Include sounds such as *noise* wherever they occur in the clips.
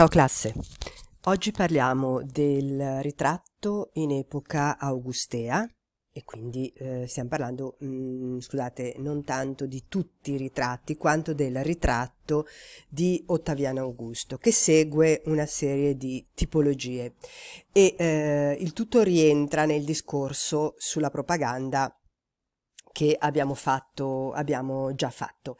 Ciao classe, oggi parliamo del ritratto in epoca augustea e quindi eh, stiamo parlando, mh, mm, scusate, non tanto di tutti i ritratti quanto del ritratto di Ottaviano Augusto che segue una serie di tipologie e eh, il tutto rientra nel discorso sulla propaganda che abbiamo, fatto, abbiamo già fatto.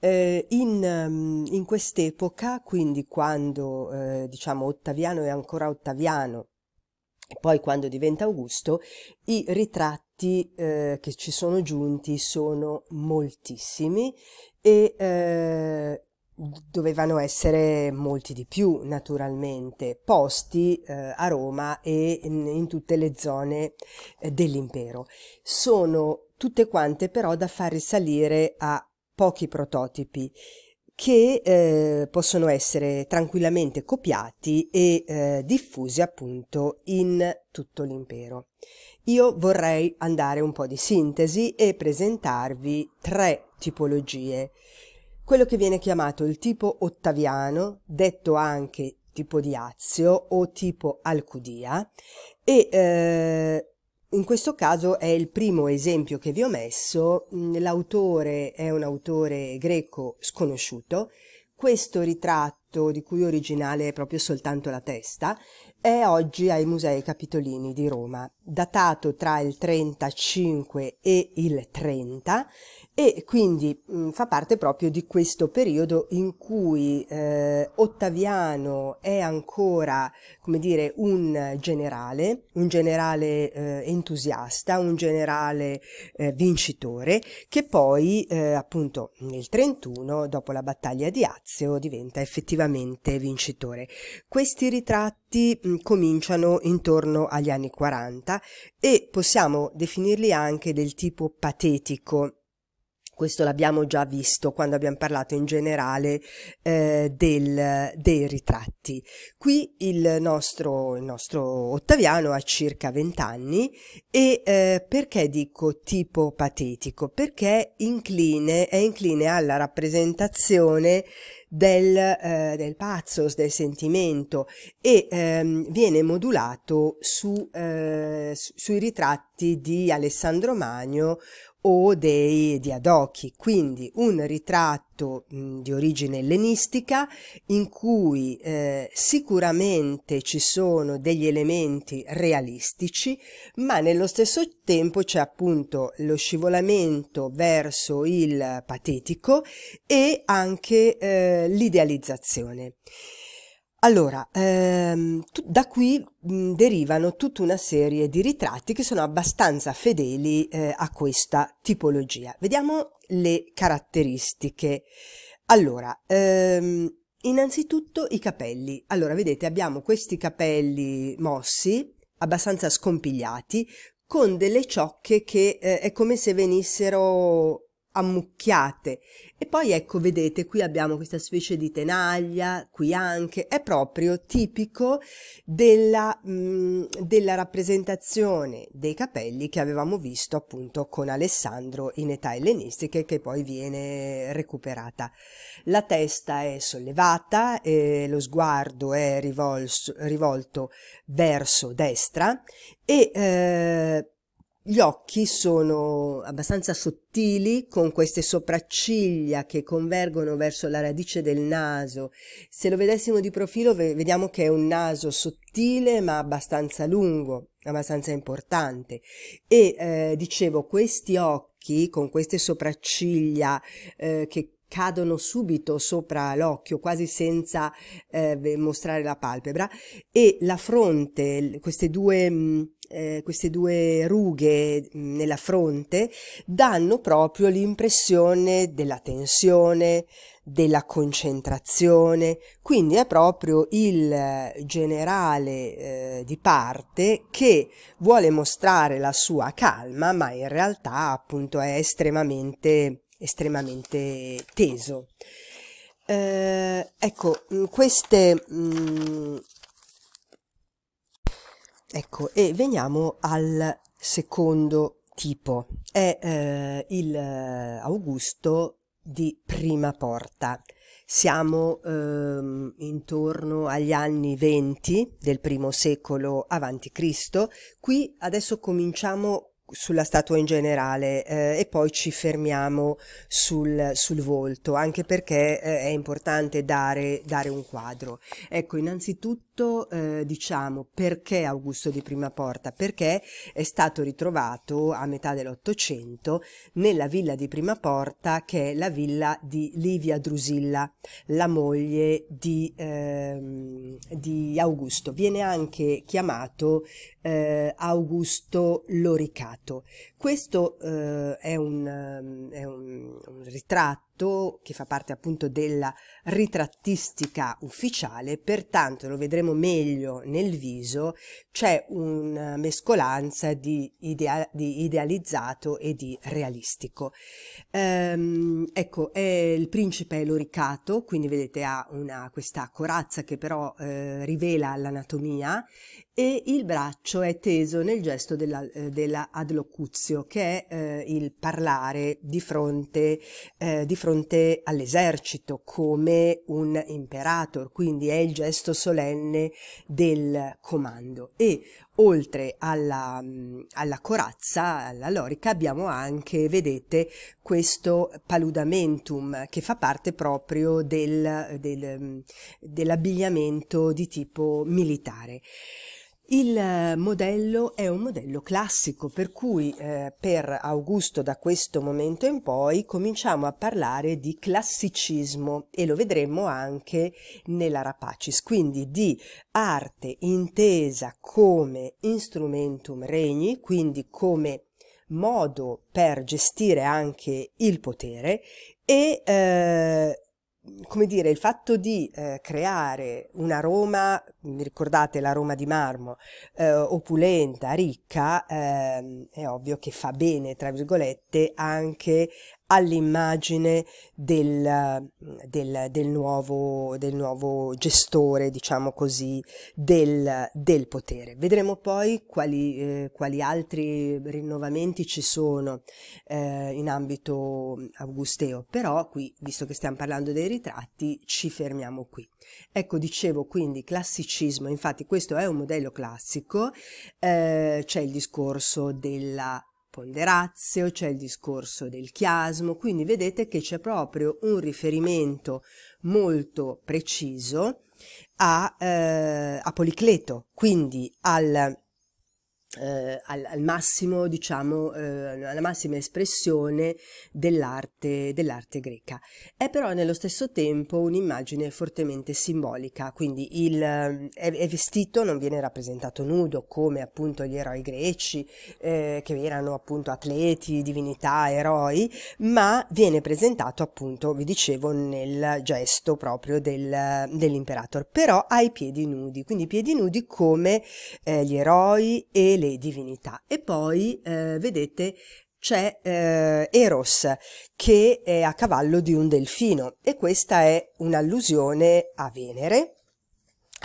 Eh, in, ehm, in quest'epoca, quindi quando eh, diciamo Ottaviano è ancora Ottaviano, e poi quando diventa Augusto, i ritratti eh, che ci sono giunti sono moltissimi e eh, dovevano essere molti di più naturalmente, posti eh, a Roma e in, in tutte le zone eh, dell'impero. Sono tutte quante però da far risalire a pochi prototipi che eh, possono essere tranquillamente copiati e eh, diffusi appunto in tutto l'impero. Io vorrei andare un po' di sintesi e presentarvi tre tipologie. Quello che viene chiamato il tipo ottaviano, detto anche tipo di Azio o tipo Alcudia, e eh, in questo caso è il primo esempio che vi ho messo, mm, l'autore è un autore greco sconosciuto, questo ritratto ritratto, di cui originale è proprio soltanto la testa, è oggi ai Musei Capitolini di Roma, datato tra il 35 e il 30 e quindi mh, mm, fa parte proprio di questo periodo in cui eh, Ottaviano è ancora, come dire, un generale, un generale eh, entusiasta, un generale eh, vincitore che poi eh, appunto nel 31 dopo la battaglia di Azio diventa effettivamente definitivamente vincitore. Questi ritratti mh, cominciano intorno agli anni 40 e possiamo definirli anche del tipo patetico questo l'abbiamo già visto quando abbiamo parlato in generale eh, del, dei ritratti. Qui il nostro, il nostro Ottaviano ha circa 20 anni e eh, perché dico tipo patetico? Perché incline, è incline alla rappresentazione del, eh, del pathos, del sentimento e ehm, viene modulato su, eh, sui ritratti di Alessandro Magno o dei diadochi, quindi un ritratto mh, di origine ellenistica in cui eh, sicuramente ci sono degli elementi realistici, ma nello stesso tempo c'è appunto lo scivolamento verso il patetico e anche eh, l'idealizzazione. Allora, ehm, tu, da qui mh, mm, derivano tutta una serie di ritratti che sono abbastanza fedeli eh, a questa tipologia. Vediamo le caratteristiche. Allora, ehm, innanzitutto i capelli. Allora, vedete, abbiamo questi capelli mossi, abbastanza scompigliati, con delle ciocche che eh, è come se venissero ammucchiate e poi ecco vedete qui abbiamo questa specie di tenaglia qui anche è proprio tipico della, mh, della rappresentazione dei capelli che avevamo visto appunto con Alessandro in età ellenistiche che poi viene recuperata la testa è sollevata eh, lo sguardo è rivolso, rivolto verso destra e eh, gli occhi sono abbastanza sottili, con queste sopracciglia che convergono verso la radice del naso. Se lo vedessimo di profilo, vediamo che è un naso sottile ma abbastanza lungo, abbastanza importante. E eh, dicevo, questi occhi con queste sopracciglia eh, che cadono subito sopra l'occhio, quasi senza eh, mostrare la palpebra, e la fronte, queste due. Mh, mm, eh, queste due rughe nella fronte danno proprio l'impressione della tensione, della concentrazione, quindi è proprio il eh, generale eh, di parte che vuole mostrare la sua calma, ma in realtà appunto è estremamente, estremamente teso. Eh, ecco, queste mh, Ecco, e veniamo al secondo tipo, è eh, il eh, Augusto di prima porta. Siamo ehm, intorno agli anni 20 del primo secolo avanti Cristo. Qui adesso cominciamo sulla statua in generale eh, e poi ci fermiamo sul, sul volto, anche perché eh, è importante dare, dare, un quadro. Ecco, innanzitutto eh, diciamo perché Augusto di Prima Porta? Perché è stato ritrovato a metà dell'Ottocento nella villa di Prima Porta, che è la villa di Livia Drusilla, la moglie di, ehm, di Augusto. Viene anche chiamato eh, Augusto Loricato questo eh, è, un, ehm, è un, un, ritratto ritratto che fa parte appunto della ritrattistica ufficiale, pertanto lo vedremo meglio nel viso, c'è una mescolanza di, idea di idealizzato e di realistico. Ehm, ecco, il principe loricato, quindi vedete ha una, questa corazza che però eh, rivela l'anatomia e il braccio è teso nel gesto della, eh, della adlocuzio, che è eh, il parlare di fronte, eh, di fronte all'esercito come un imperator, quindi è il gesto solenne del comando. E oltre alla, mm, alla corazza, alla lorica, abbiamo anche, vedete, questo paludamentum che fa parte proprio del, del, mm, dell'abbigliamento di tipo militare. Il eh, modello è un modello classico, per cui eh, per Augusto da questo momento in poi cominciamo a parlare di classicismo e lo vedremo anche nella Rapacis, quindi di arte intesa come instrumentum regni, quindi come modo per gestire anche il potere e eh, come dire, il fatto di eh, creare una Roma, ricordate la Roma di marmo, eh, opulenta, ricca, eh, è ovvio che fa bene, tra virgolette, anche all'immagine del, del, del, nuovo, del, nuovo, gestore, diciamo così, del, potere. Vedremo poi quali, eh, quali, altri rinnovamenti ci sono eh, in ambito augusteo, però qui, visto che stiamo parlando dei ritratti, ci fermiamo qui. Ecco, dicevo quindi classicismo, infatti questo è un modello classico, eh, c'è il discorso della ponderazio, c'è il discorso del chiasmo, quindi vedete che c'è proprio un riferimento molto preciso a, eh, a Policleto, quindi al eh, al, al, massimo, diciamo, eh, alla massima espressione dell'arte, dell'arte greca. È però nello stesso tempo un'immagine fortemente simbolica, quindi il, eh, è, vestito, non viene rappresentato nudo come appunto gli eroi greci, eh, che erano appunto atleti, divinità, eroi, ma viene presentato appunto, vi dicevo, nel gesto proprio del, dell'imperator, però ai piedi nudi, quindi piedi nudi come eh, gli eroi e le divinità. E poi eh, vedete c'è eh, Eros che è a cavallo di un delfino e questa è un'allusione a Venere,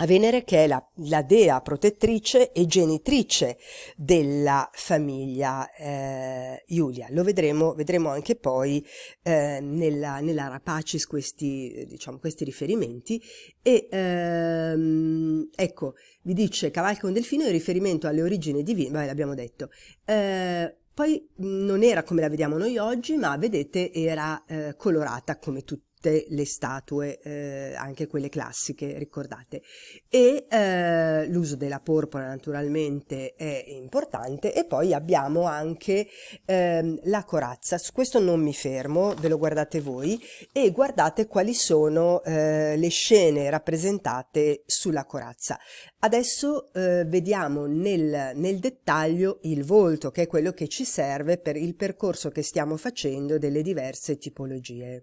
a Venere che è la, la dea protettrice e genitrice della famiglia eh, Giulia. Lo vedremo, vedremo anche poi eh, nella, nella, Rapacis questi, diciamo, questi riferimenti e ehm, ecco vi dice cavalca un delfino in riferimento alle origini divine, vabbè l'abbiamo detto. Eh, poi non era come la vediamo noi oggi, ma vedete era eh, colorata come, tu, tutte le statue, eh, anche quelle classiche ricordate. E eh, l'uso della porpora naturalmente è importante e poi abbiamo anche ehm, la corazza. Su questo non mi fermo, ve lo guardate voi e guardate quali sono eh, le scene rappresentate sulla corazza. Adesso eh, vediamo nel, nel dettaglio il volto, che è quello che ci serve per il percorso che stiamo facendo delle diverse tipologie.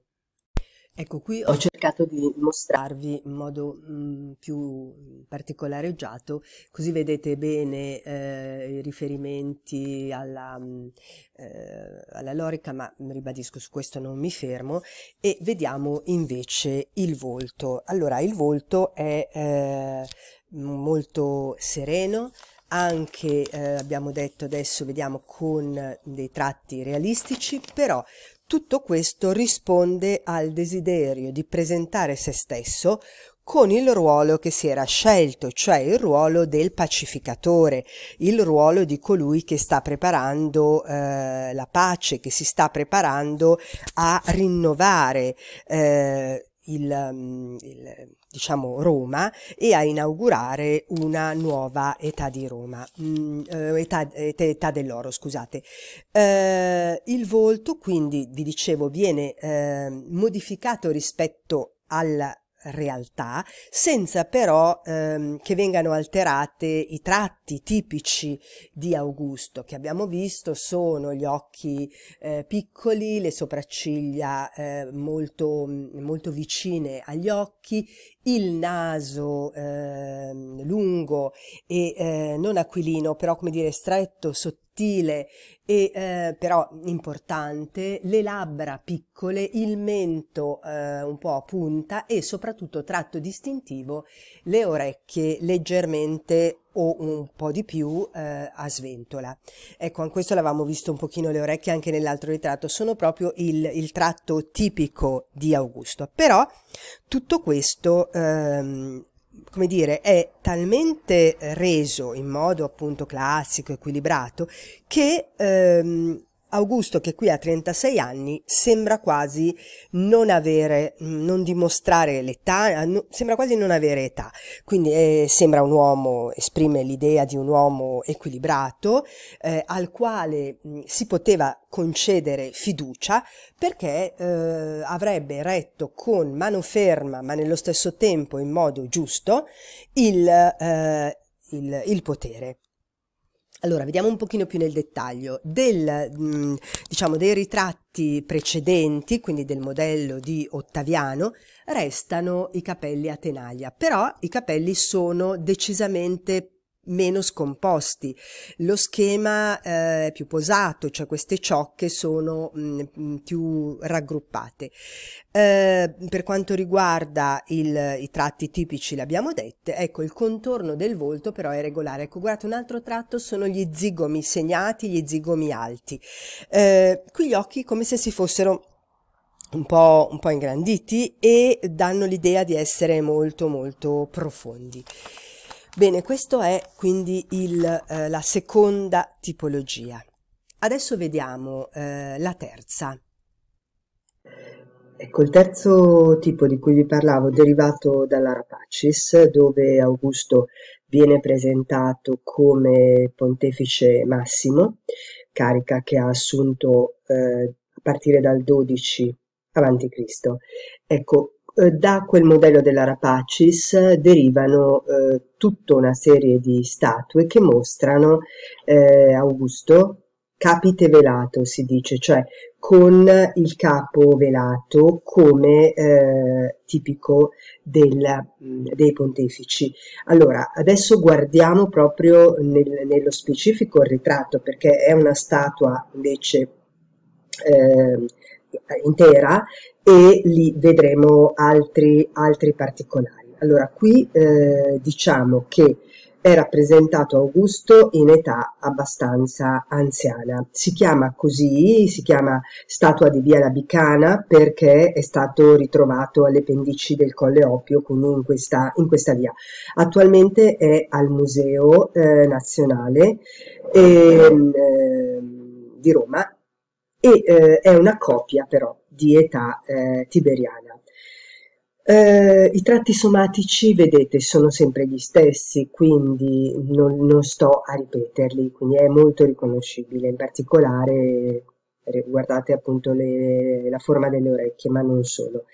Ecco, qui ho cercato di mostrarvi in modo mh, mhmm, più particolareggiato, così vedete bene eh, i riferimenti alla, mh, mhmm, eh, alla lorica, ma ribadisco su questo non mi fermo, e vediamo invece il volto. Allora, il volto è eh, molto sereno, anche eh, abbiamo detto adesso vediamo con dei tratti realistici però tutto questo risponde al desiderio di presentare se stesso con il ruolo che si era scelto, cioè il ruolo del pacificatore, il ruolo di colui che sta preparando eh, la pace, che si sta preparando a rinnovare eh, il, mm, il, diciamo Roma e a inaugurare una nuova età di Roma, mm, eh, età, età, dell'oro, scusate. Eh, il volto quindi, vi dicevo, viene eh, modificato rispetto al realtà, senza però ehm, che vengano alterate i tratti tipici di Augusto, che abbiamo visto sono gli occhi eh, piccoli, le sopracciglia eh, molto, molto vicine agli occhi, il naso eh, lungo e eh, non aquilino, però come dire stretto, sottile, sottile e eh, però importante, le labbra piccole, il mento eh, un po' a punta e soprattutto tratto distintivo le orecchie leggermente o un po' di più eh, a sventola. Ecco, anche questo l'avevamo visto un pochino le orecchie anche nell'altro ritratto, sono proprio il, il tratto tipico di Augusto. Però tutto questo ehm, come dire, è talmente reso in modo appunto classico, equilibrato, che ehm, Augusto, che qui ha 36 anni, sembra quasi non avere, mm, non dimostrare l'età, eh, sembra quasi non avere età. Quindi eh, sembra un uomo, esprime l'idea di un uomo equilibrato, eh, al quale mh, mm, si poteva concedere fiducia perché eh, avrebbe retto con mano ferma, ma nello stesso tempo in modo giusto, il, eh, il, il potere. Allora, vediamo un pochino più nel dettaglio del, mh, mm, diciamo, dei ritratti precedenti, quindi del modello di Ottaviano, restano i capelli a tenaglia, però i capelli sono decisamente più meno scomposti. Lo schema eh, è più posato, cioè queste ciocche sono mh, mm, mm, più raggruppate. Eh, per quanto riguarda il, i tratti tipici, l'abbiamo detto, ecco il contorno del volto però è regolare. Ecco, guardate, un altro tratto sono gli zigomi segnati, gli zigomi alti. Eh, qui gli occhi come se si fossero un po', un po' ingranditi e danno l'idea di essere molto molto profondi. Bene, questo è quindi il, eh, la seconda tipologia. Adesso vediamo eh, la terza. Ecco, il terzo tipo di cui vi parlavo, derivato dalla Rapacis, dove Augusto viene presentato come pontefice massimo, carica che ha assunto eh, a partire dal 12 a.C. Ecco, eh, da quel modello della Rapacis eh, derivano eh, tutta una serie di statue che mostrano eh, Augusto capite velato, si dice, cioè con il capo velato come eh, tipico del, mm, dei pontefici. Allora, adesso guardiamo proprio nel, nello specifico il ritratto, perché è una statua invece eh, intera e lì vedremo altri, altri particolari. Allora qui eh, diciamo che è rappresentato Augusto in età abbastanza anziana. Si chiama così, si chiama statua di Via Labicana perché è stato ritrovato alle pendici del Colle Opio, quindi in questa, in questa via. Attualmente è al Museo eh, Nazionale eh, di Roma e eh, è una copia però di età eh, tiberiana. Eh, I tratti somatici, vedete, sono sempre gli stessi, quindi non, non sto a ripeterli, quindi è molto riconoscibile, in particolare eh, guardate appunto le, la forma delle orecchie, ma non solo.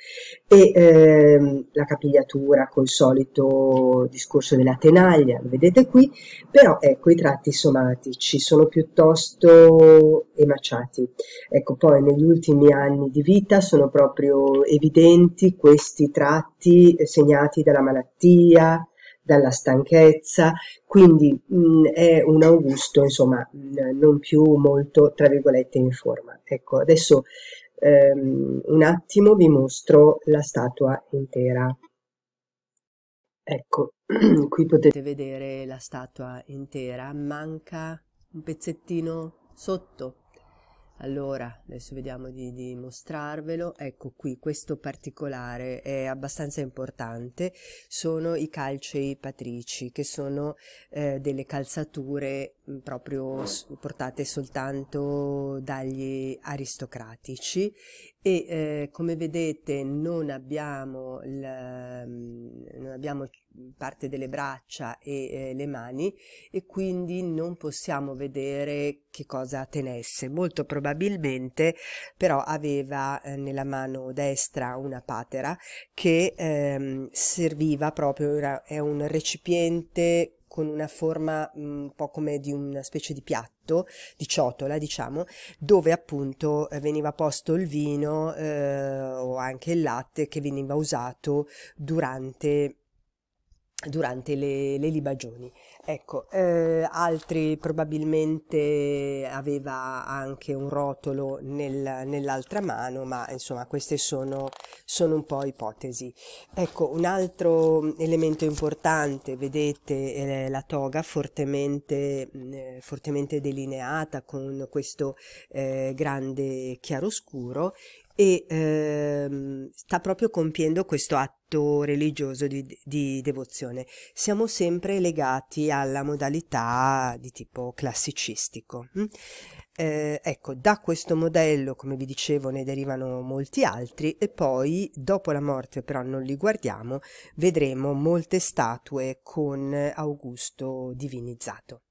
E ehm, la capigliatura col solito discorso della tenaglia, lo vedete qui, però ecco i tratti somatici sono piuttosto emaciati. Ecco, poi negli ultimi anni di vita sono proprio evidenti questi tratti eh, segnati dalla malattia, dalla stanchezza, quindi mh, mm, è un Augusto insomma mh, mm, non più molto tra virgolette in forma. Ecco, adesso um, un attimo vi mostro la statua intera. Ecco, *clears throat* qui potete vedere la statua intera, manca un pezzettino sotto allora adesso vediamo di, di, mostrarvelo ecco qui questo particolare è abbastanza importante sono i calcei patrici che sono eh, delle calzature mm, proprio portate soltanto dagli aristocratici e eh, come vedete non abbiamo, la, mm, non abbiamo, parte delle braccia e eh, le mani e quindi non possiamo vedere che cosa tenesse. Molto probabilmente però aveva eh, nella mano destra una patera che ehm, serviva proprio, era, è un recipiente con una forma mm, un po' come di una specie di piatto, di ciotola diciamo, dove appunto eh, veniva posto il vino eh, o anche il latte che veniva usato durante durante le, le, libagioni. Ecco, eh, altri probabilmente aveva anche un rotolo nel, nell'altra mano, ma insomma queste sono, sono un po' ipotesi. Ecco, un altro elemento importante, vedete eh, la toga fortemente, eh, fortemente delineata con questo eh, grande chiaroscuro e ehm, sta proprio compiendo questo atto religioso di, di, devozione. Siamo sempre legati alla modalità di tipo classicistico. Mm? Eh, ecco, da questo modello, come vi dicevo, ne derivano molti altri e poi, dopo la morte però non li guardiamo, vedremo molte statue con Augusto divinizzato.